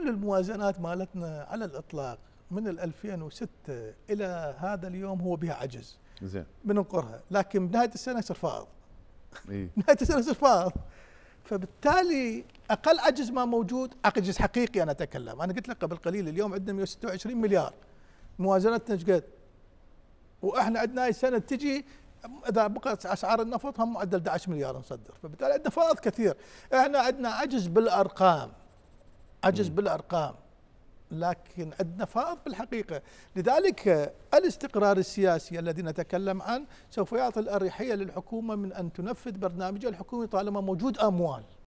كل الموازنات مالتنا على الاطلاق من 2006 الى هذا اليوم هو بها عجز زين بننقرها لكن بنهايه السنه يصير فائض إيه؟ نهايه السنه يصير فائض فبالتالي اقل عجز ما موجود عجز حقيقي انا اتكلم انا قلت لك قبل قليل اليوم عندنا 126 مليار موازنتنا ايش قد؟ واحنا عندنا هاي السنه تجي اذا بقت اسعار النفط هم معدل 11 مليار نصدر فبالتالي عندنا فائض كثير احنا عندنا عجز بالارقام عجز بالارقام لكن عندنا فائض بالحقيقه، لذلك الاستقرار السياسي الذي نتكلم عنه سوف يعطي الاريحيه للحكومه من ان تنفذ برنامجها الحكومي طالما موجود اموال.